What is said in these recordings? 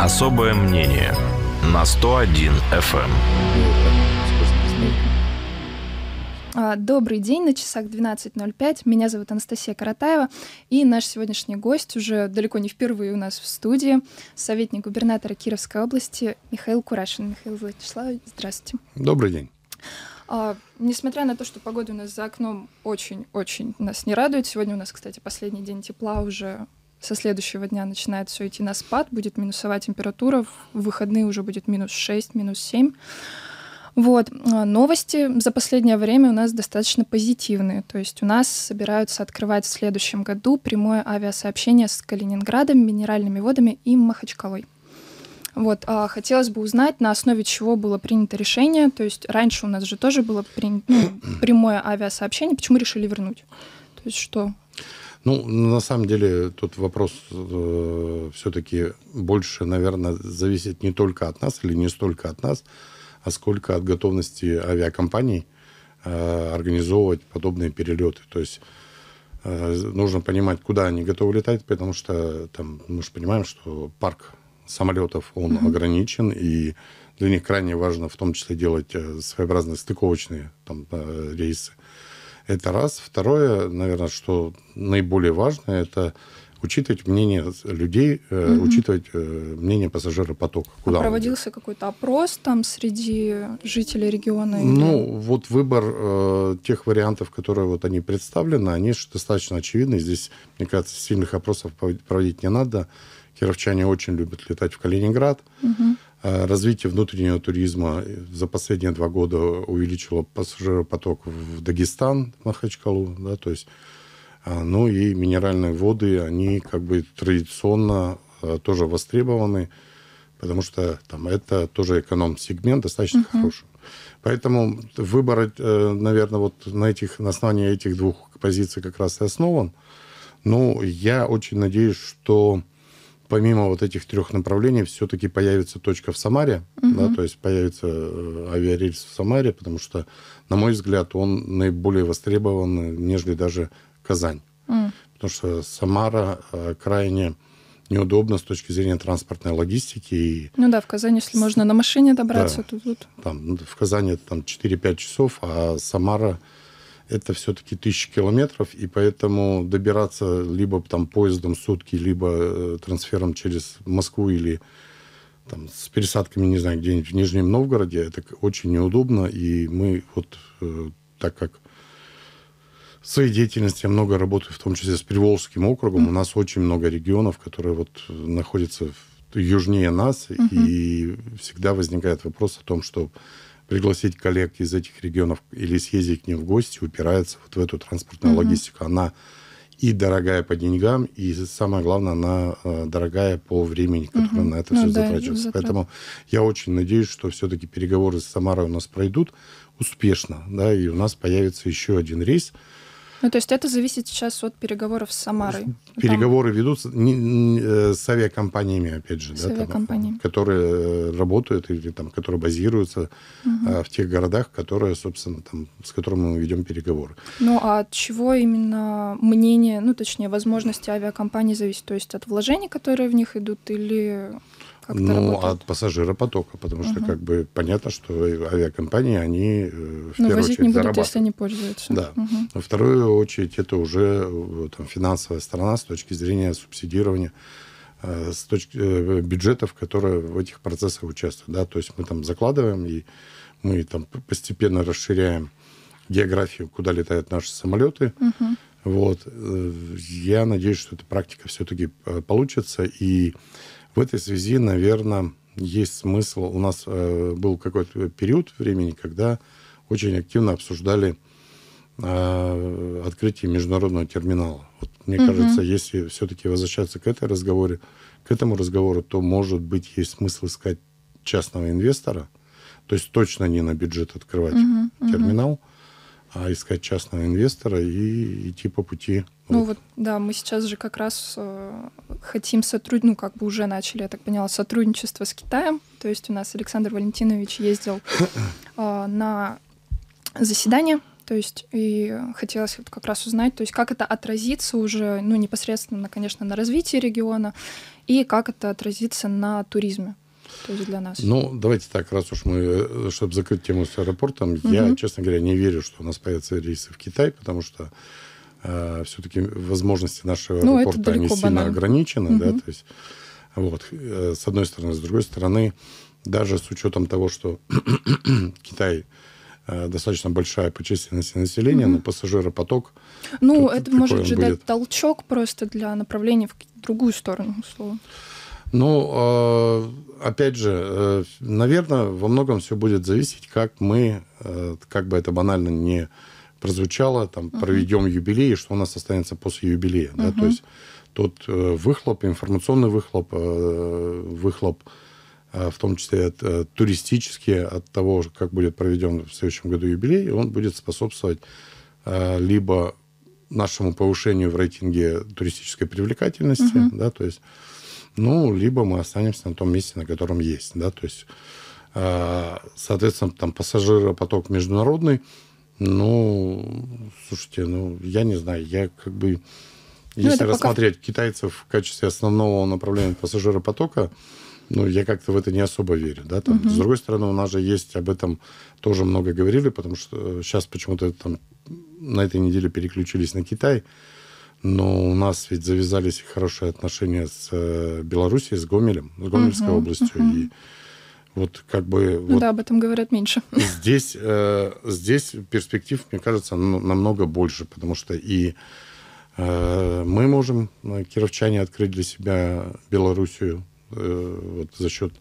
Особое мнение на 101 FM. Эм. А, добрый день, на часах 12.05. Меня зовут Анастасия Каратаева, и наш сегодняшний гость уже далеко не впервые у нас в студии, советник губернатора Кировской области Михаил Курашин. Михаил Владиславович, здравствуйте. Добрый день. А, несмотря на то, что погода у нас за окном очень-очень нас не радует, сегодня у нас, кстати, последний день тепла уже со следующего дня начинает все идти на спад, будет минусовая температура, в выходные уже будет минус 6, минус 7. Вот. А, новости за последнее время у нас достаточно позитивные. То есть у нас собираются открывать в следующем году прямое авиасообщение с Калининградом, Минеральными водами и Махачкалой. Вот, а хотелось бы узнать, на основе чего было принято решение. То есть раньше у нас же тоже было при, ну, прямое авиасообщение. Почему решили вернуть? То есть что? Ну, на самом деле, тут вопрос э, все-таки больше, наверное, зависит не только от нас или не столько от нас, а сколько от готовности авиакомпаний э, организовывать подобные перелеты. То есть э, нужно понимать, куда они готовы летать, потому что там, мы же понимаем, что парк самолетов, он mm-hmm. ограничен, и для них крайне важно в том числе делать э, своеобразные стыковочные там, э, рейсы. Это раз. Второе, наверное, что наиболее важно, это учитывать мнение людей, угу. учитывать э, мнение пассажира потока. Куда а проводился какой-то опрос там среди жителей региона? Ну, или... вот выбор э, тех вариантов, которые вот они представлены, они же достаточно очевидны. Здесь, мне кажется, сильных опросов проводить не надо. Кировчане очень любят летать в Калининград. Угу Э, развитие внутреннего туризма за последние два года увеличило пассажиропоток в Дагестан, Махачкалу, да, то есть, а, ну и минеральные воды, они как бы традиционно э, тоже востребованы, потому что там это тоже эконом-сегмент достаточно uh-huh. хороший. Поэтому выбор, э, наверное, вот на, этих, на основании этих двух позиций как раз и основан. Но ну, я очень надеюсь, что помимо вот этих трех направлений все-таки появится точка в Самаре, угу. да, то есть появится э, авиарельс в Самаре, потому что, на мой взгляд, он наиболее востребован, нежели даже Казань. Угу. Потому что Самара э, крайне неудобно с точки зрения транспортной логистики. И... Ну да, в Казани, если можно на машине добраться, да, то тут... Там, ну, в Казани это там 4-5 часов, а Самара это все-таки тысячи километров, и поэтому добираться либо там поездом сутки, либо э, трансфером через Москву или там, с пересадками, не знаю, где-нибудь в Нижнем Новгороде, это очень неудобно, и мы вот э, так как в своей деятельности я много работаю, в том числе с Приволжским округом, mm-hmm. у нас очень много регионов, которые вот э, находятся в, южнее нас, mm-hmm. и всегда возникает вопрос о том, что пригласить коллег из этих регионов или съездить к ним в гости, упирается вот в эту транспортную угу. логистику. Она и дорогая по деньгам, и самое главное, она э, дорогая по времени, которое угу. на это ну, все да, затрачивается. Затрат. Поэтому я очень надеюсь, что все-таки переговоры с Самарой у нас пройдут успешно, да, и у нас появится еще один рейс, ну, то есть это зависит сейчас от переговоров с Самарой. Переговоры там... ведутся не, не, э, с авиакомпаниями, опять же, с да, там, которые э, работают или там, которые базируются угу. в тех городах, которые, собственно, там, с которыми мы ведем переговоры. Ну, а от чего именно мнение, ну, точнее, возможности авиакомпании зависит? То есть от вложений, которые в них идут, или ну, работает? от пассажиропотока, потому угу. что как бы понятно, что авиакомпании, они э, в Но первую очередь не будут, если не пользуются. Да. Угу. Во вторую очередь это уже э, там, финансовая сторона с точки зрения субсидирования э, с точки бюджетов, которые в этих процессах участвуют. Да? То есть мы там закладываем, и мы там постепенно расширяем географию, куда летают наши самолеты. Угу. Вот. Я надеюсь, что эта практика все-таки получится, и в этой связи, наверное, есть смысл. У нас э, был какой-то период времени, когда очень активно обсуждали э, открытие международного терминала. Вот, мне угу. кажется, если все-таки возвращаться к этой разговоре, к этому разговору, то, может быть, есть смысл искать частного инвестора, то есть точно не на бюджет открывать угу, терминал, угу. а искать частного инвестора и идти по пути ну вот, да, мы сейчас же как раз э, хотим сотрудничать, ну как бы уже начали, я так поняла, сотрудничество с Китаем. То есть у нас Александр Валентинович ездил э, на заседание, то есть и хотелось вот как раз узнать, то есть как это отразится уже, ну непосредственно, конечно, на развитии региона и как это отразится на туризме. То есть для нас. Ну, давайте так, раз уж мы, э, чтобы закрыть тему с аэропортом, угу. я, честно говоря, не верю, что у нас появятся рейсы в Китай, потому что Э, все-таки возможности нашего ну, аэропорта, они сильно банан. ограничены, угу. да, то есть вот, э, с одной стороны. С другой стороны, даже с учетом того, что Китай э, достаточно большая по численности населения, mm но пассажиропоток... Ну, это может же будет? дать толчок просто для направления в другую сторону, условно. Ну, а, опять же, наверное, во многом все будет зависеть, как мы, как бы это банально не... Ни прозвучало, там, проведем uh-huh. юбилей, и что у нас останется после юбилея. Uh-huh. Да? То есть тот э, выхлоп, информационный выхлоп, э, выхлоп э, в том числе от, туристический, от того, как будет проведен в следующем году юбилей, он будет способствовать либо нашему повышению в рейтинге туристической привлекательности, uh-huh. да, то есть, ну, либо мы останемся на том месте, на котором есть, да, то есть, соответственно, там пассажиропоток международный, ну, слушайте, ну, я не знаю, я как бы... Ну, если ну, рассмотреть пока... китайцев в качестве основного направления пассажиропотока, ну, я как-то в это не особо верю, да, там. Угу. С другой стороны, у нас же есть, об этом тоже много говорили, потому что сейчас э, почему-то там на этой неделе переключились на Китай, но у нас ведь завязались хорошие отношения с э, Белоруссией, с Гомелем, с Гомельской угу, областью, угу. и вот как бы... Вот да, об этом говорят меньше. Здесь, э, здесь перспектив, мне кажется, ну, намного больше, потому что и э, мы можем, э, кировчане, открыть для себя Белоруссию э, вот за счет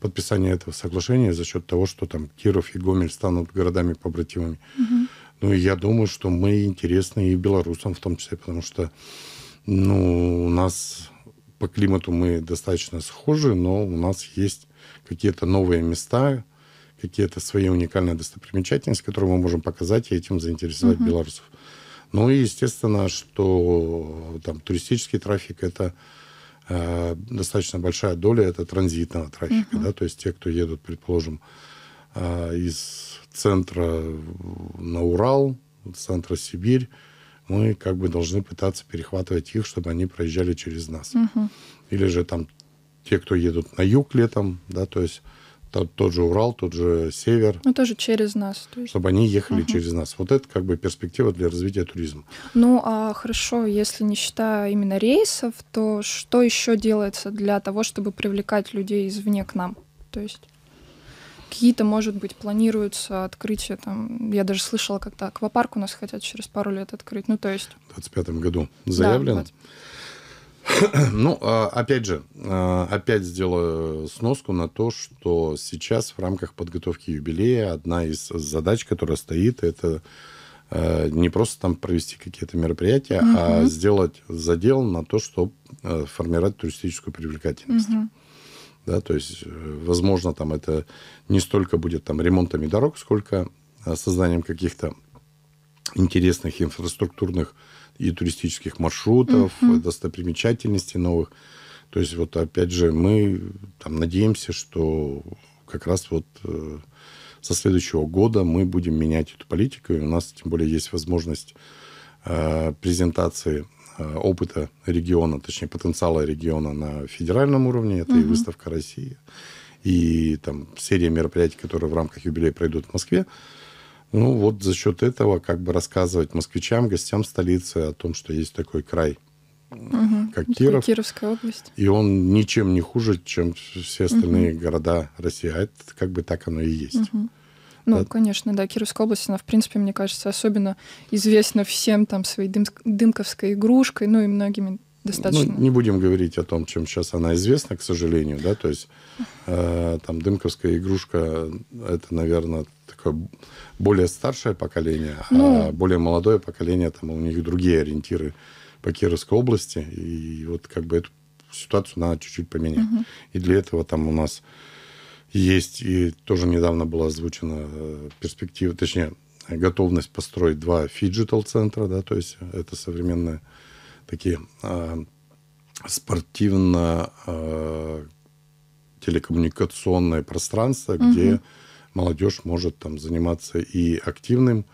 подписания этого соглашения, за счет того, что там Киров и Гомель станут городами-побратимами. Угу. Ну, и я думаю, что мы интересны и белорусам в том числе, потому что ну, у нас по климату мы достаточно схожи, но у нас есть какие-то новые места, какие-то свои уникальные достопримечательности, которые мы можем показать и этим заинтересовать угу. белорусов. Ну и, естественно, что там туристический трафик – это э, достаточно большая доля, это транзитного трафика, угу. да, то есть те, кто едут, предположим, э, из центра на Урал, центра Сибирь, мы как бы должны пытаться перехватывать их, чтобы они проезжали через нас. Угу. Или же там те, кто едут на юг летом, да, то есть тот, тот же Урал, тот же Север. Ну, тоже через нас. То есть. Чтобы они ехали угу. через нас. Вот это как бы перспектива для развития туризма. Ну, а хорошо, если не считая именно рейсов, то что еще делается для того, чтобы привлекать людей извне к нам? То есть какие-то, может быть, планируются открытия, там, я даже слышала, как-то аквапарк у нас хотят через пару лет открыть, ну, то есть... В 25 году заявлено. Да, 20. Ну, а, опять же, а, опять сделаю сноску на то, что сейчас в рамках подготовки юбилея одна из задач, которая стоит, это а, не просто там провести какие-то мероприятия, угу. а сделать задел на то, чтобы формировать туристическую привлекательность. Угу. Да, то есть, э, возможно, там это не столько будет там ремонтами дорог, сколько созданием каких-то интересных инфраструктурных и туристических маршрутов, угу. достопримечательностей новых. То есть вот опять же мы там надеемся, что как раз вот э, со следующего года мы будем менять эту политику, и у нас тем более есть возможность э, презентации э, опыта региона, точнее потенциала региона на федеральном уровне, это угу. и выставка России, и там серия мероприятий, которые в рамках юбилея пройдут в Москве. Ну вот за счет этого как бы рассказывать москвичам, гостям столицы о том, что есть такой край, угу. Ну, как Киров. Кировская область. И он ничем не хуже, чем все остальные угу. города России. А это как бы так оно и есть. Угу. Ну, да. конечно, да, Кировская область, она, в принципе, мне кажется, особенно известна всем там своей дым, дымковской игрушкой, ну и многими достаточно. Ну, не будем говорить о том, чем сейчас она известна, к сожалению, да, то есть э, там дымковская игрушка, это, наверное, более старшее поколение, а ну, а более молодое поколение, там у них другие ориентиры по Кировской области. И вот как бы эту ситуацию надо чуть-чуть поменять. Угу. И для этого там у нас есть, и тоже недавно была озвучена э, перспектива, точнее, готовность построить два фиджитал-центра, да, то есть это современные такие а, спортивно а, телекоммуникационное пространство, угу. где молодежь может там заниматься и активным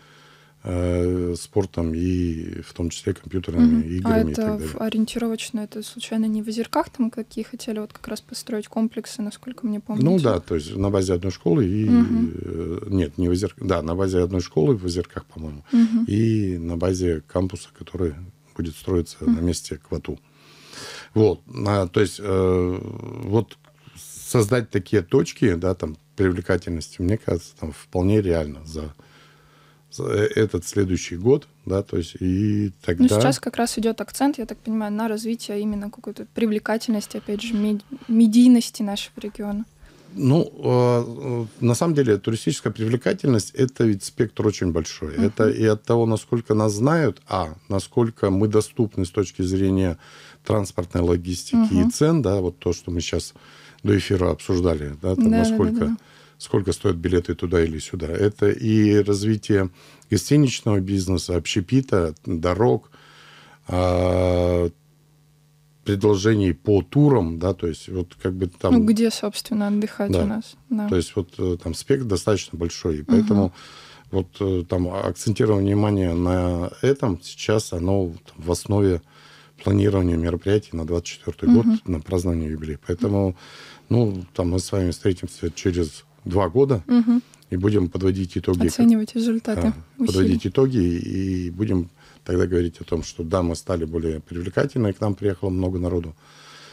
э, спортом, и в том числе компьютерными mm-hmm. играми. А это и так далее. ориентировочно, это случайно не в Озерках там какие хотели вот как раз построить комплексы, насколько мне помню? Ну да, то есть на базе одной школы и... Mm-hmm. нет, не в Озерках, да, на базе одной школы в Озерках, по-моему, mm-hmm. и на базе кампуса, который будет строиться mm-hmm. на месте Квату. Вот, а, то есть э, вот создать такие точки, да, там привлекательностью, мне кажется, там вполне реально за, за э, этот следующий год, да, то есть и тогда... Ну, сейчас как раз идет акцент, я так понимаю, на развитие именно какой-то привлекательности, опять же, медийности нашего региона. Ну, а, э, на самом деле, туристическая привлекательность – это ведь спектр очень большой. Uh-huh. Это и от того, насколько нас знают, а насколько мы доступны с точки зрения транспортной логистики uh-huh. и цен, да, вот то, что мы сейчас до эфира обсуждали, да, там, да, насколько да, да, да сколько стоят билеты туда или сюда. Это и развитие гостиничного бизнеса, общепита, дорог, а, предложений по турам, да, то есть вот как бы там... Ну, где, собственно, отдыхать да. у нас. Да. То есть вот э, там спектр достаточно большой, и поэтому... Угу вот э, там акцентирование внимания на этом сейчас оно там, в основе планирования мероприятий на 24 угу. год, на празднование юбилея. Поэтому, ну, там мы с вами встретимся через два года угу. и будем подводить итоги. Оценивать результаты. Да, подводить итоги и будем тогда говорить о том, что да, мы стали более привлекательны, к нам приехало много народу.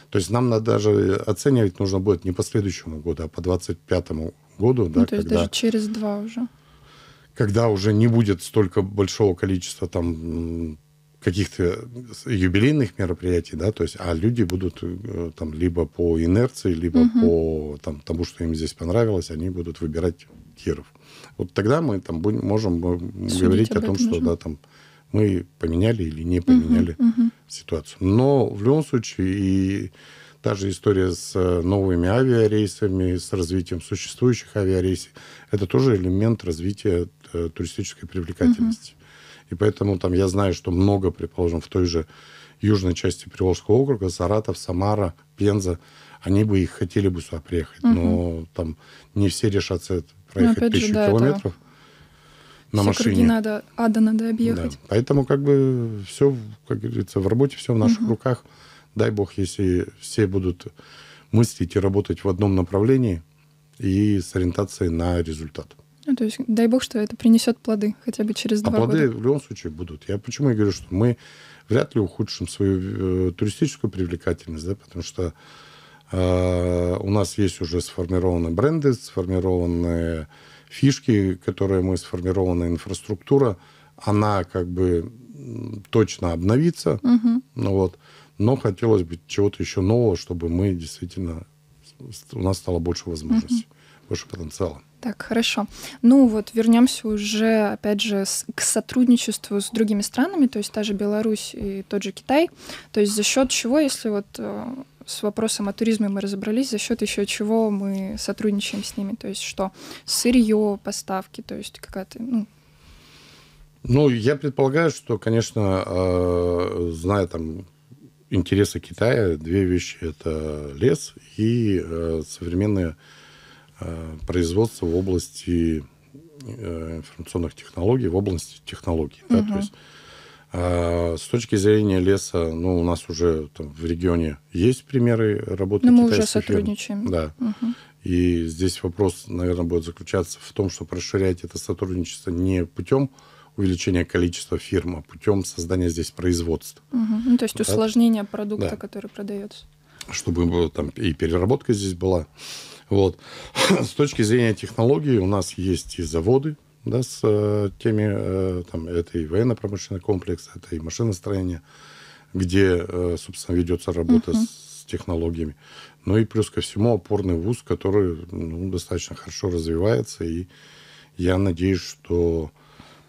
То есть нам надо даже оценивать нужно будет не по следующему году, а по 25 году. Ну, да, то есть даже через два уже. Когда уже не будет столько большого количества там каких-то юбилейных мероприятий, да, то есть, а люди будут э, там либо по инерции, либо угу. по там, тому, что им здесь понравилось, они будут выбирать Киров. Вот тогда мы там будем, можем э, Судить говорить о том, что можем. да, там мы поменяли или не поменяли угу, угу. ситуацию. Но в любом случае и та же история с э, новыми авиарейсами, с развитием существующих авиарейсов, это тоже элемент развития туристической привлекательности. Угу. И поэтому там я знаю, что много, предположим, в той же южной части Приволжского округа, Саратов, Самара, Пенза, они бы их хотели бы сюда приехать, угу. но там не все решатся ну, проехать тысячу же, да, километров. Это на все машине. надо, ада надо объехать. Да. Поэтому как бы все, как говорится, в работе все в наших угу. руках. Дай бог, если все будут мыслить и работать в одном направлении и с ориентацией на результат. Ну, то есть, дай бог, что это принесет плоды хотя бы через а два а плоды года. в любом случае будут. Я почему я говорю, что мы вряд ли ухудшим свою э, туристическую привлекательность, да, потому что э, у нас есть уже сформированные бренды, сформированные фишки, которые мы сформированы, инфраструктура, она как бы точно обновится, угу. ну вот, но хотелось бы чего-то еще нового, чтобы мы действительно у нас стало больше возможностей, угу. больше потенциала. Так, хорошо. Ну вот, вернемся уже, опять же, с, к сотрудничеству с другими странами, то есть та же Беларусь и тот же Китай. То есть за счет чего, если вот э, с вопросом о туризме мы разобрались, за счет еще чего мы сотрудничаем с ними, то есть что сырье, поставки, то есть какая-то, ну, ну, я предполагаю, что, конечно, э, зная там интересы Китая, две вещи – это лес и э, современные Э, производства в области э, информационных технологий, в области технологий. Угу. Да, то есть а, с точки зрения леса, ну, у нас уже там, в регионе есть примеры работы Но мы уже сотрудничаем. Да. Угу. И здесь вопрос, наверное, будет заключаться в том, что расширять это сотрудничество не путем увеличения количества фирм, а путем создания здесь производства. Угу. Ну, то есть да? усложнение продукта, да. который продается. Чтобы э, там и переработка здесь была. Вот. С точки зрения технологий у нас есть и заводы, да, с э, теми, э, там, это и военно-промышленный комплекс, это и машиностроение, где, э, собственно, ведется работа uh-huh. с технологиями. Ну и плюс ко всему опорный вуз, который ну, достаточно хорошо развивается, и я надеюсь, что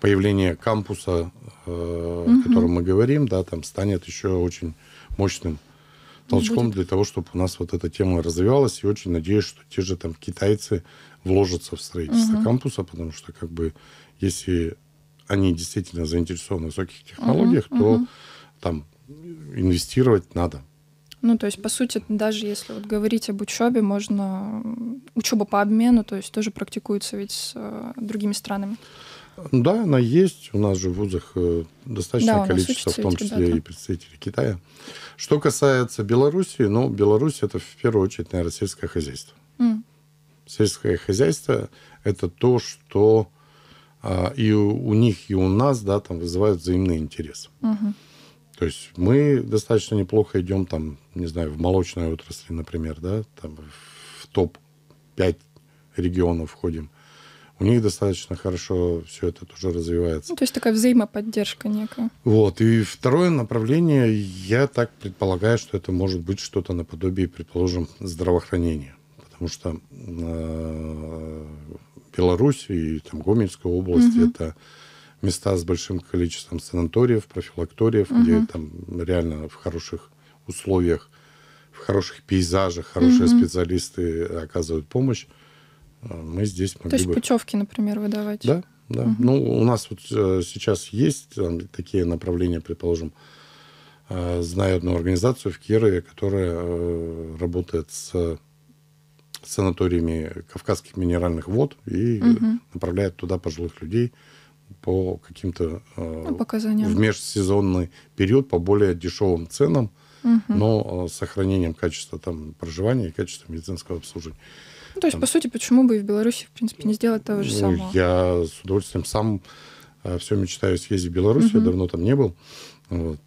появление кампуса, э, uh-huh. о котором мы говорим, да, там станет еще очень мощным толчком будет. для того, чтобы у нас вот эта тема развивалась. И очень надеюсь, что те же там китайцы вложатся в строительство угу. кампуса, потому что как бы если они действительно заинтересованы в высоких технологиях, угу, то угу. там инвестировать надо. Ну, то есть, по сути, даже если вот говорить об учебе, можно учеба по обмену, то есть тоже практикуется ведь с э, другими странами. Да, она есть. У нас же в вузах э, достаточное да, количество, в том числе ребята. и представители Китая. Что касается Белоруссии, ну, Беларусь это в первую очередь, наверное, сельское хозяйство. Mm. Сельское хозяйство это то, что а, и у, у них, и у нас, да, там вызывает взаимный интерес. Mm-hmm. То есть мы достаточно неплохо идем там, не знаю, в молочной отрасли, например, да, там в топ-5 регионов входим. У них достаточно хорошо все это тоже развивается. Ну, то есть такая взаимоподдержка некая. Вот. И второе направление, я так предполагаю, что это может быть что-то наподобие, предположим, здравоохранения. Потому что э, Беларусь и там, Гомельская область угу. это места с большим количеством санаториев, профилакториев, угу. где там реально в хороших условиях, в хороших пейзажах хорошие угу. специалисты оказывают помощь. А мы здесь могли То есть бы... путевки, например, выдавать? Да, да. Угу. Ну, у нас вот э, сейчас есть там, такие направления, предположим, э, знаю одну организацию в Кирове, которая э, работает с санаториями кавказских минеральных вод и угу. направляет туда пожилых людей по каким-то показаниям. в межсезонный период по более дешевым ценам, угу. но с сохранением качества там проживания и качества медицинского обслуживания. Ну, то есть, там... по сути, почему бы и в Беларуси, в принципе, не сделать того же ну, самого? Я с удовольствием сам э, все мечтаю съездить в Беларусь, угу. я давно там не был. Вот.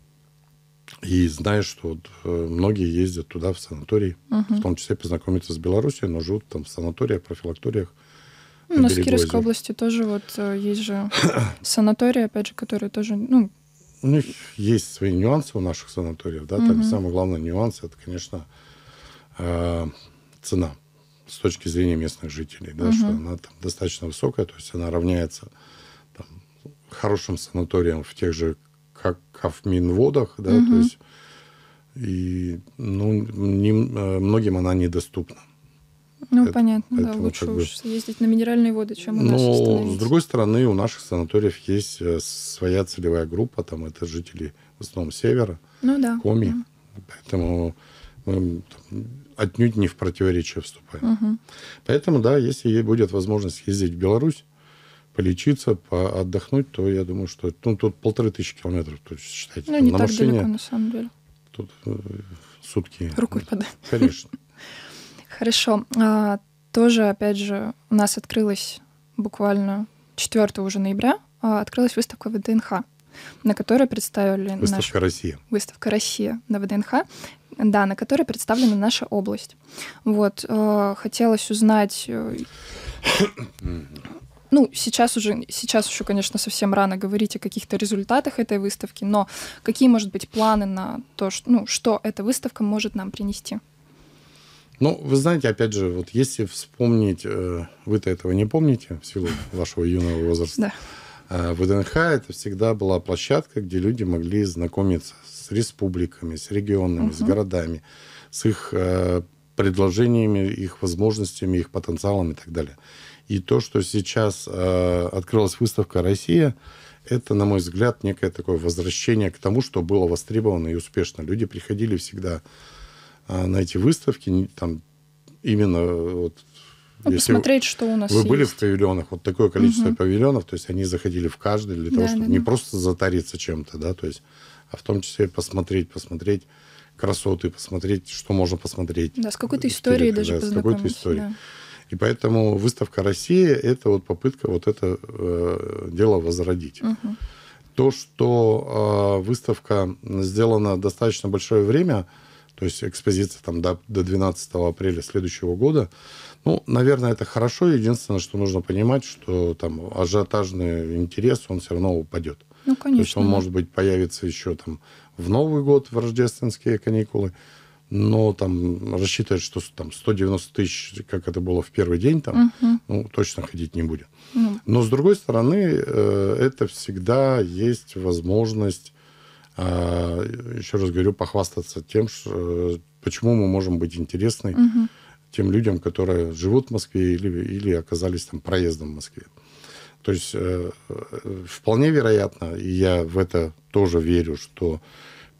И знаю что вот э, многие ездят туда, в санатории угу. в том числе познакомиться с Беларусью, но живут там в санаториях, профилакториях. Ну, на Кировской области тоже вот э, есть же санатории, опять же, которые тоже, ну... У них есть свои нюансы у наших санаториев, да, угу. там самый главный нюанс, это, конечно, цена с точки зрения местных жителей, да, угу. что она там достаточно высокая, то есть она равняется там, хорошим санаториям в тех же как Кавминводах, да, угу. то есть и ну, не, э, многим она недоступна. Ну, это, понятно, поэтому, да, лучше как бы, уж съездить на минеральные воды, чем у нас ну, Но, с другой стороны, у наших санаториев есть э, своя целевая группа, там это жители в основном севера, ну, да. Коми, да. поэтому мы эм, отнюдь не в противоречие вступаем. Угу. Поэтому, да, если ей будет возможность ездить в Беларусь, полечиться, по отдохнуть, то я думаю, что ну, тут полторы тысячи километров, то есть, считайте. Ну, не на так машине, далеко, на самом деле. Тут э, сутки. Рукой подай. Конечно. Хорошо. А, тоже, опять же, у нас открылась буквально 4 уже ноября, а, открылась выставка ВДНХ на которой представили... Выставка нашу... «Россия». Выставка «Россия» на ВДНХ да, на которой представлена наша область. Вот, э, хотелось узнать... Э, ну, сейчас уже, сейчас еще, конечно, совсем рано говорить о каких-то результатах этой выставки, но какие, может быть, планы на то, что, ну, что эта выставка может нам принести? Ну, вы знаете, опять же, вот если вспомнить, э, вы-то этого не помните в силу вашего юного возраста. Да. ВДНХ это всегда была площадка, где люди могли знакомиться с республиками, с регионами, угу. с городами, с их э, предложениями, их возможностями, их потенциалом и так далее. И то, что сейчас э, открылась выставка «Россия», это, на мой взгляд, некое такое возвращение к тому, что было востребовано и успешно. Люди приходили всегда э, на эти выставки, там именно э, вот ну, если посмотреть, что у нас Вы есть. были в павильонах, вот такое количество угу. павильонов, то есть они заходили в каждый для да, того, чтобы да, не да. просто затариться чем-то, да, то есть а в том числе посмотреть, посмотреть красоты, посмотреть, что можно посмотреть. Да, с какой-то историей телек, даже да, с какой-то историей. Да. И поэтому выставка России – это вот попытка вот это э, дело возродить. Угу. То, что э, выставка сделана достаточно большое время, то есть экспозиция там до, до 12 апреля следующего года, ну, наверное, это хорошо. Единственное, что нужно понимать, что там ажиотажный интерес, он все равно упадет. Ну, конечно. То есть он, может быть, появится еще там в Новый год, в рождественские каникулы, но там рассчитывать, что там 190 тысяч, как это было в первый день, там, угу. ну, точно ходить не будет. Ну. Но, с другой стороны, э, это всегда есть возможность, а, еще раз говорю, похвастаться тем, что э, почему мы можем быть интересны угу. тем людям, которые живут в Москве или, или оказались там проездом в Москве. То есть э, э, вполне вероятно, и я в это тоже верю, что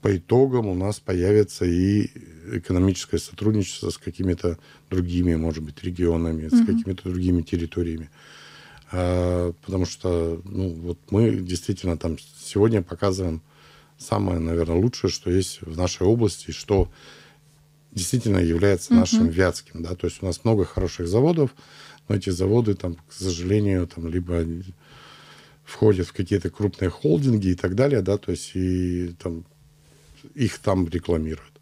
по итогам у нас появится и экономическое сотрудничество с какими-то другими, может быть, регионами, mm-hmm. с какими-то другими территориями. А, потому что ну, вот мы действительно там сегодня показываем самое, наверное, лучшее, что есть в нашей области, что действительно является нашим uh-huh. вятским. Да? То есть у нас много хороших заводов, но эти заводы, там, к сожалению, там, либо входят в какие-то крупные холдинги и так далее, да, то есть и там, их там рекламируют.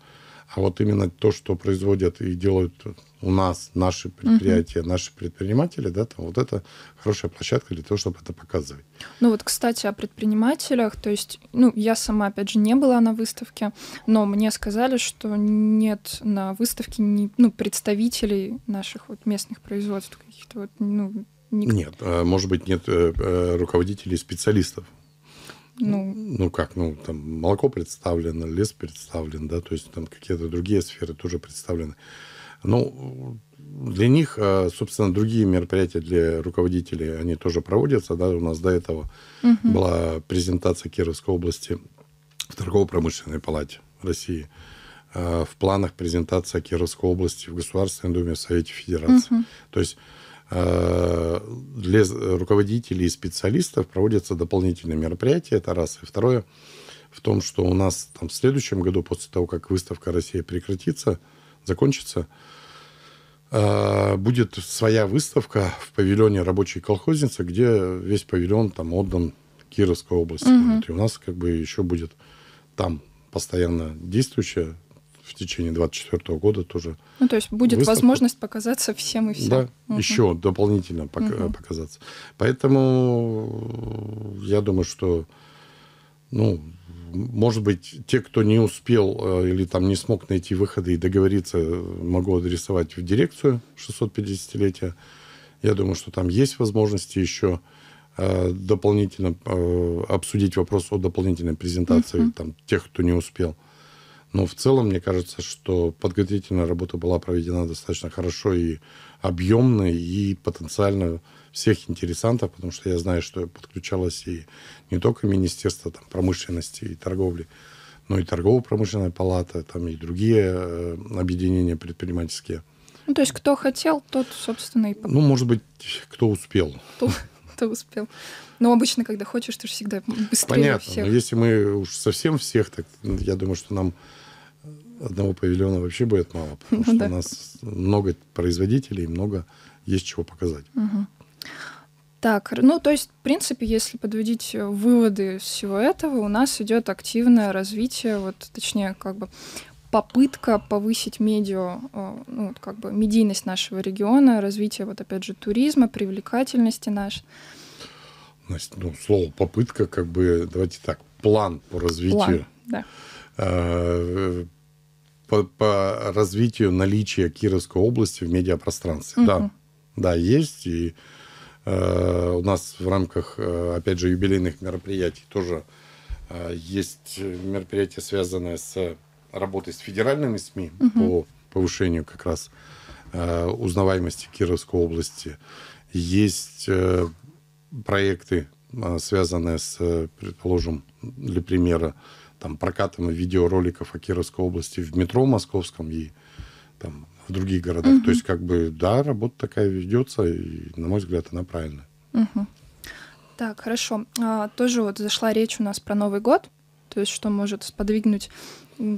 А вот именно то, что производят и делают у нас наши предприятия, угу. наши предприниматели, да, там вот это хорошая площадка для того, чтобы это показывать. Ну вот, кстати, о предпринимателях, то есть, ну, я сама, опять же, не была на выставке, но мне сказали, что нет на выставке ни, ну, представителей наших вот местных производств каких-то вот, ну, Никто. Нет, а может быть, нет э, э, руководителей специалистов. Ну, ну как, ну там молоко представлено, лес представлен, да, то есть там какие-то другие сферы тоже представлены. Ну, для них, а, собственно, другие мероприятия для руководителей, они тоже проводятся, да, у нас до этого угу. была презентация Кировской области в торгово-промышленной палате России, а, в планах презентация Кировской области в Государственной Думе в Совете Федерации. Угу. То есть Э, для руководителей и специалистов проводятся дополнительные мероприятия, это раз. И второе, в том, что у нас там, в следующем году, после того, как выставка «Россия» прекратится, закончится, э, будет своя выставка в павильоне рабочей колхозницы, где весь павильон там отдан Кировской области. Угу. И у нас как бы еще будет там постоянно действующая в течение 2024 года тоже. Ну, то есть будет выставка. возможность показаться всем и всем. Да, угу. еще дополнительно пок- угу. показаться. Поэтому э, я думаю, что, ну, может быть, те, кто не успел э, или там не смог найти выходы и договориться, могу адресовать в дирекцию 650-летия. Я думаю, что там есть возможности еще э, дополнительно обсудить вопрос о дополнительной презентации угу. там, тех, кто не успел. Но в целом, мне кажется, что подготовительная работа была проведена достаточно хорошо и объемно, и потенциально всех интересантов, потому что я знаю, что подключалось и не только Министерство там, промышленности и торговли, но и торгово-промышленная палата, там и другие э, объединения предпринимательские. Ну, то есть кто хотел, тот, собственно, и... Ну, может быть, кто успел. Кто, кто успел. Но обычно, когда хочешь, ты же всегда быстрее Понятно, всех. но если мы уж совсем всех, так я думаю, что нам одного павильона вообще будет мало, потому ну, что да. у нас много производителей, много есть чего показать. Угу. Так, ну то есть, в принципе, если подводить э, выводы всего этого, у нас идет активное развитие, вот точнее, как бы попытка повысить медиа, э, ну, вот, как бы медийность нашего региона, развитие, вот опять же, туризма, привлекательности наш. ну, слово попытка, как бы, давайте так, план по развитию. План, да. Э, по, по развитию наличия Кировской области в медиапространстве. Угу. Да, да, есть. И э, у нас в рамках, э, опять же, юбилейных мероприятий тоже э, есть мероприятия, связанные с работой с федеральными СМИ угу. по повышению как раз э, узнаваемости Кировской области. Есть э, проекты, э, связанные с, э, предположим, для примера, там, прокатом видеороликов о Кировской области в метро московском и там, в других городах. Угу. То есть, как бы, да, работа такая ведется, и, на мой взгляд, она правильная. Угу. Так, хорошо. А, тоже вот зашла речь у нас про Новый год, то есть что может сподвигнуть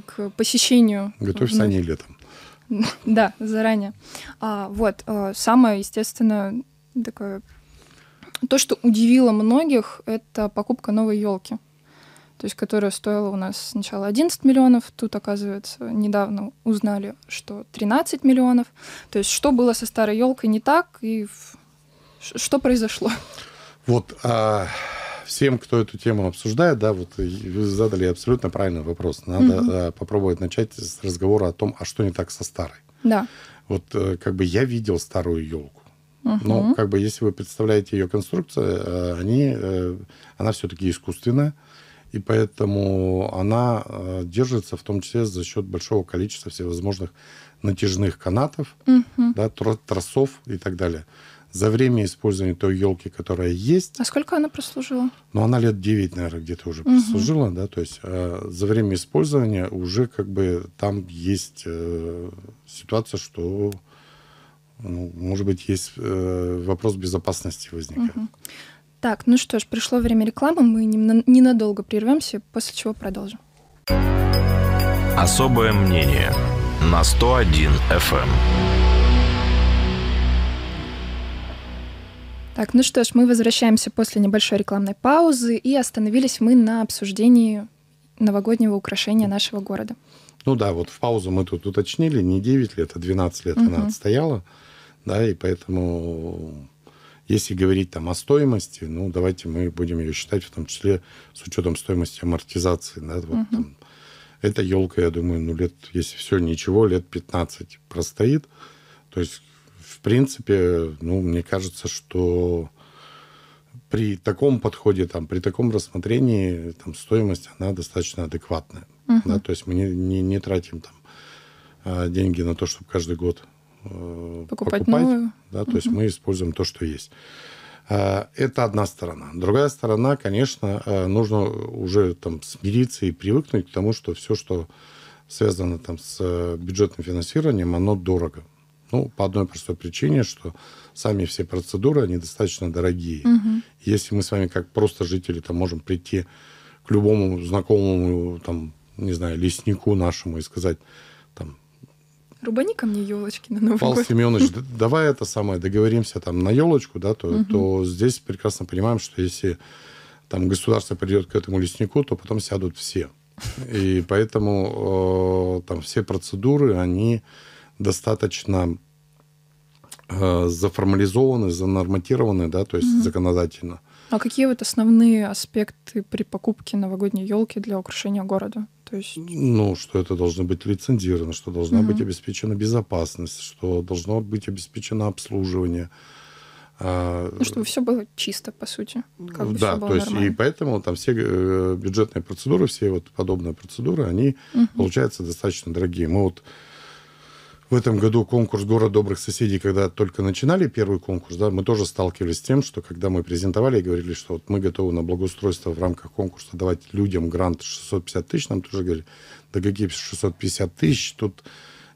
к посещению. Готовься ну, они летом. Да, заранее. А, вот, э, самое, естественно, такое... То, что удивило многих, это покупка новой елки то есть которая стоила у нас сначала 11 миллионов, тут, оказывается, недавно узнали, что 13 миллионов. То есть что было со старой елкой не так и что произошло? Вот а, всем, кто эту тему обсуждает, да, вот вы задали абсолютно правильный вопрос. Надо Mm-hmm. попробовать начать с разговора о том, а что не так со старой. Да. Вот э, как бы я видел старую елку. Угу. Но как бы если вы представляете ее конструкцию, э, они, э, она все-таки искусственная и поэтому она э, держится в том числе за счет большого количества всевозможных натяжных канатов, угу. да, тросов и так далее. За время использования той елки, которая есть... А сколько она прослужила? Ну, она лет 9, наверное, где-то уже угу. прослужила, да, то есть э, за время использования уже как бы там есть э, ситуация, что, ну, может быть, есть э, вопрос безопасности возникает. Угу. Так, ну что ж, пришло время рекламы, мы ненадолго прервемся, после чего продолжим. Особое мнение на 101 FM. Эм. Так, ну что ж, мы возвращаемся после небольшой рекламной паузы и остановились мы на обсуждении новогоднего украшения нашего города. Ну да, вот в паузу мы тут уточнили, не 9 лет, а 12 лет угу. она отстояла, да, и поэтому если говорить там о стоимости, ну, давайте мы будем ее считать в том числе с учетом стоимости амортизации. Да, вот, угу. там, эта елка, я думаю, ну, лет, если все ничего, лет 15 простоит. То есть, в принципе, ну, мне кажется, что при таком подходе, там, при таком рассмотрении там, стоимость, она достаточно адекватная. Угу. Да, то есть мы не, не, не тратим там, а, деньги на то, чтобы каждый год Э, покупать, покупать новую. Да, то есть мы используем то, что есть. Э, это одна сторона. Другая сторона, конечно, э, нужно уже там смириться и привыкнуть к тому, что все, что связано там с бюджетным финансированием, оно дорого. Ну, по одной простой причине, что сами все процедуры, они достаточно дорогие. Угу. Если мы с вами как просто жители там можем прийти к любому знакомому там, не знаю, леснику нашему и сказать, рубани-ка мне елочки на Новый Павел год. Семенович, давай это самое, договоримся там на елочку, да, то, то здесь прекрасно понимаем, что если там государство придет к этому леснику, то потом сядут все. И поэтому э, там все процедуры, они достаточно э, заформализованы, занорматированы, да, то есть угу. законодательно. Э, а какие вот основные аспекты при покупке новогодней елки для украшения города? То есть... Ну, что это должно быть лицензировано, что должна угу. быть обеспечена безопасность, что должно быть обеспечено обслуживание. А, ну, чтобы все было чисто, по сути. Как бы да, то есть нормально. и поэтому там все э, бюджетные процедуры, все вот подобные процедуры, они угу. получаются достаточно дорогие. Мы вот в этом году конкурс «Город добрых соседей», когда только начинали первый конкурс, да, мы тоже сталкивались с тем, что когда мы презентовали и говорили, что вот мы готовы на благоустройство в рамках конкурса давать людям грант 650 тысяч, нам тоже говорили, да какие 650 тысяч, тут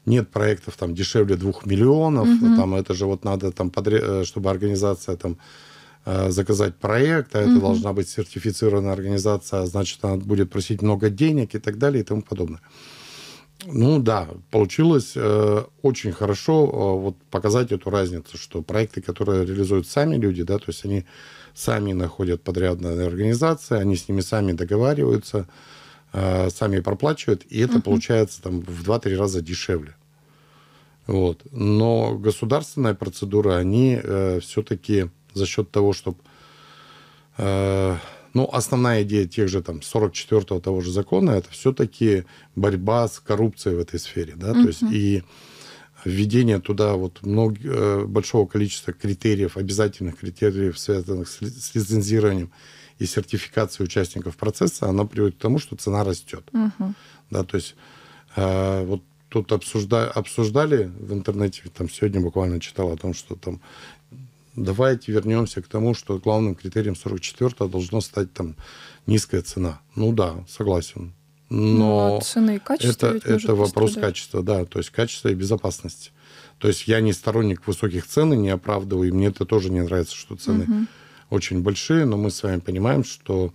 нет проектов там дешевле двух миллионов, угу. там это же вот надо там, подре... Э, чтобы организация там э, заказать проект, а угу. это должна быть сертифицированная организация, а значит, она будет просить много денег и так далее и тому подобное. Ну да, получилось э, очень хорошо э, вот показать эту разницу, что проекты, которые реализуют сами люди, да, то есть они сами находят подрядные организации, они с ними сами договариваются, э, сами проплачивают, и это uh-huh. получается там в 2-3 раза дешевле. Вот. Но государственная процедура, они э, все-таки за счет того, чтобы э, ну, основная идея тех же там 44-го того же закона это все-таки борьба с коррупцией в этой сфере, да, угу. то есть и введение туда вот много, э, большого количества критериев, обязательных критериев, связанных с, лицензированием и сертификацией участников процесса, оно приводит к тому, что цена растет. Угу. Да, то есть э, вот тут обсужда... обсуждали в интернете, там сегодня буквально читал о том, что там давайте вернемся к тому, что главным критерием 44 должно стать там низкая цена. Ну да, согласен. Но ну, а цены и качество это, это вопрос пострадать. качества, да, то есть качество и безопасность. То есть я не сторонник высоких цен, не оправдываю, и мне это тоже не нравится, что цены угу. очень большие, но мы с вами понимаем, что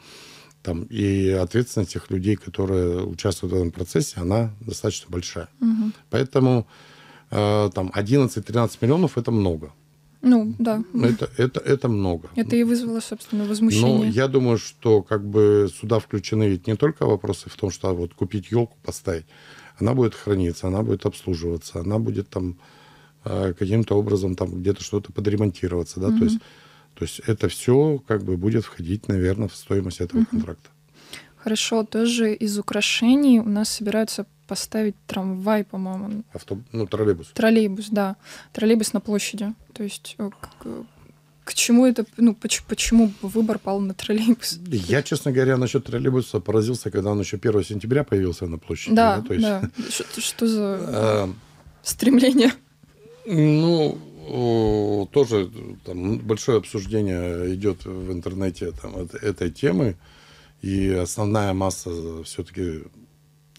там и ответственность тех людей, которые участвуют в этом процессе, она достаточно большая. Угу. Поэтому э, там 11-13 миллионов это много. Ну, да. Это, это, это много. Это и вызвало, собственно, возмущение. Ну, я думаю, что как бы сюда включены ведь не только вопросы в том, что а, вот купить елку, поставить. Она будет храниться, она будет обслуживаться, она будет там а, каким-то образом там где-то что-то подремонтироваться, да, угу. то есть то есть это все как бы будет входить, наверное, в стоимость этого угу. контракта. Хорошо, тоже из украшений у нас собираются поставить трамвай, по-моему. Авто... Ну, троллейбус. Троллейбус, да. Троллейбус на площади. То есть э, к, к чему это, ну, почему, почему выбор пал на троллейбус? Я, честно говоря, насчет троллейбуса поразился, когда он еще 1 сентября появился на площади. Да, да. Что, что за а, стремление? Ну, тоже там большое обсуждение идет в интернете там, этой темы, и основная масса все-таки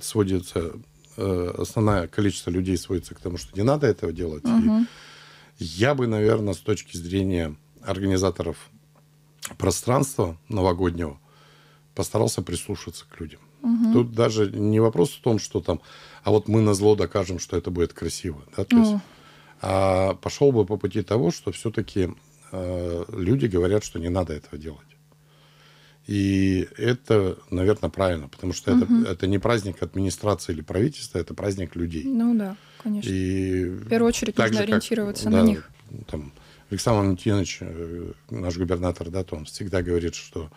сводится, э, основное количество людей сводится к тому, что не надо этого делать. Угу. я бы, наверное, с точки зрения организаторов пространства новогоднего постарался прислушаться к людям. Угу. Тут даже не вопрос в том, что там, а вот мы на зло докажем, что это будет красиво. Да? То есть, ну. а пошел бы по пути того, что все-таки э, люди говорят, что не надо этого делать. И это, наверное, правильно, потому что угу. это, это не праздник администрации или правительства, это праздник людей. Ну да, конечно. И в первую очередь нужно же, ориентироваться как, на да, них. Там, Александр Валентинович, э, наш губернатор, да, то он всегда говорит, что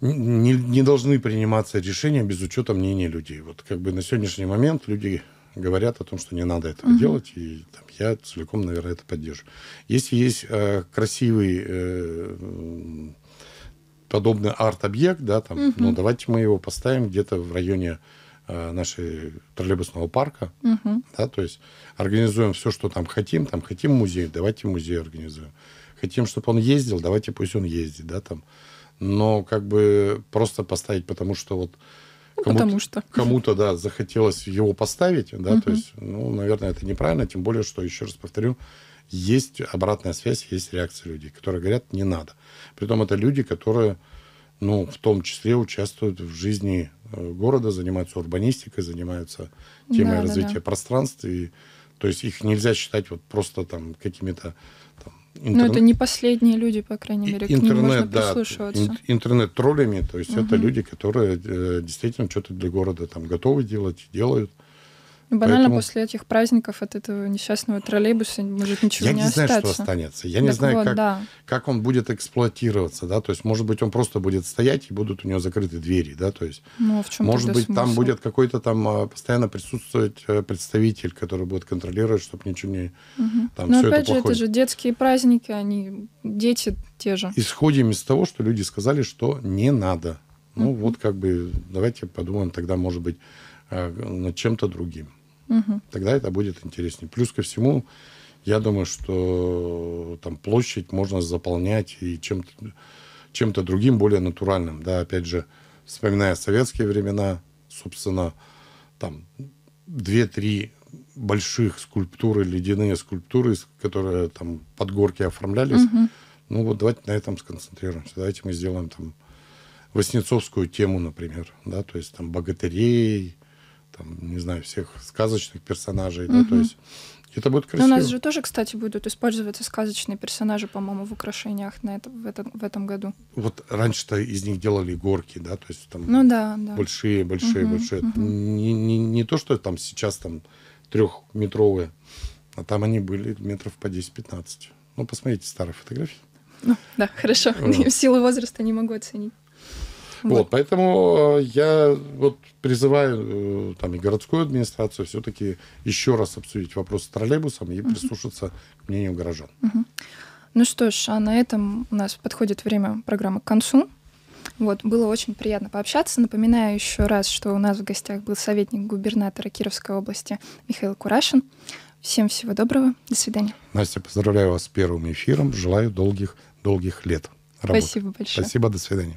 не, не должны приниматься решения без учета мнения людей. Вот как бы на сегодняшний момент люди говорят о том, что не надо этого угу. делать, и там, я целиком, наверное, это поддерживаю. Если есть э, красивый э, подобный арт-объект, да, там, угу. ну, давайте мы его поставим где-то в районе э, нашей троллейбусного парка, угу. да, то есть организуем все, что там хотим, там хотим музей, давайте музей организуем, хотим, чтобы он ездил, давайте пусть он ездит, да, там, но как бы просто поставить, потому что вот ну, кому-то, потому что. кому-то, да, захотелось его поставить, да, угу. то есть, ну, наверное, это неправильно, тем более, что, еще раз повторю, есть обратная связь, есть реакция людей, которые говорят, не надо. Притом это люди, которые, ну, в том числе участвуют в жизни э, города, занимаются урбанистикой, занимаются темой да, развития да, да. пространств. И, то есть их нельзя считать вот просто там какими-то Интернет... Ну, это не последние люди, по крайней мере, интернет, к ним можно да, Интернет-троллями, то есть угу. это люди, которые э, действительно что-то для города там готовы делать, делают. Банально Поэтому... после этих праздников от этого несчастного троллейбуса может ничего я не, не знаю, остаться. Я не знаю, что останется. Я так не знаю, вот, как, да. как он будет эксплуатироваться, да, то есть, может быть, он просто будет стоять, и будут у него закрыты двери, да, то есть, ну, а может быть, смысл? там будет какой-то там а, постоянно присутствовать э, представитель, который будет контролировать, чтобы ничего не... Угу. Там, Но все опять это же, плохое. это же детские праздники, они, дети те же. Исходим из того, что люди сказали, что не надо. Ну, угу. вот как бы давайте подумаем тогда, может быть, э, над чем-то другим. Угу. Тогда это будет интереснее. Плюс ко всему, я думаю, что там площадь можно заполнять и чем-то чем другим, более натуральным. Да, опять же, вспоминая советские времена, собственно, там две-три больших скульптуры, ледяные скульптуры, которые там под горки оформлялись. Угу. Ну вот давайте на этом сконцентрируемся. Давайте мы сделаем там Воснецовскую тему, например, да, то есть там богатырей, там, не знаю, всех сказочных персонажей, угу. да, то есть это будет красиво. Но у нас же тоже, кстати, будут использоваться сказочные персонажи, по-моему, в украшениях на это, в, этом, в этом году. Вот раньше-то из них делали горки, да, то есть там ну, да, да. большие, большие, угу, большие. Угу. Не, не, не то, что там сейчас там трехметровые, а там они были метров по 10-15. Ну, посмотрите старые фотографии. Ну, да, хорошо. Вот. В силу возраста не могу оценить. Вот. поэтому э, я вот призываю э, там и городскую администрацию все-таки еще раз обсудить вопрос с троллейбусом и прислушаться угу. к мнению горожан. Угу. Ну что ж, а на этом у нас подходит время программы к концу. Вот, было очень приятно пообщаться. Напоминаю еще раз, что у нас в гостях был советник губернатора Кировской области Михаил Курашин. Всем всего доброго. До свидания. Настя, поздравляю вас с первым эфиром. Желаю долгих, долгих лет. Работы. Спасибо большое. Спасибо, до свидания.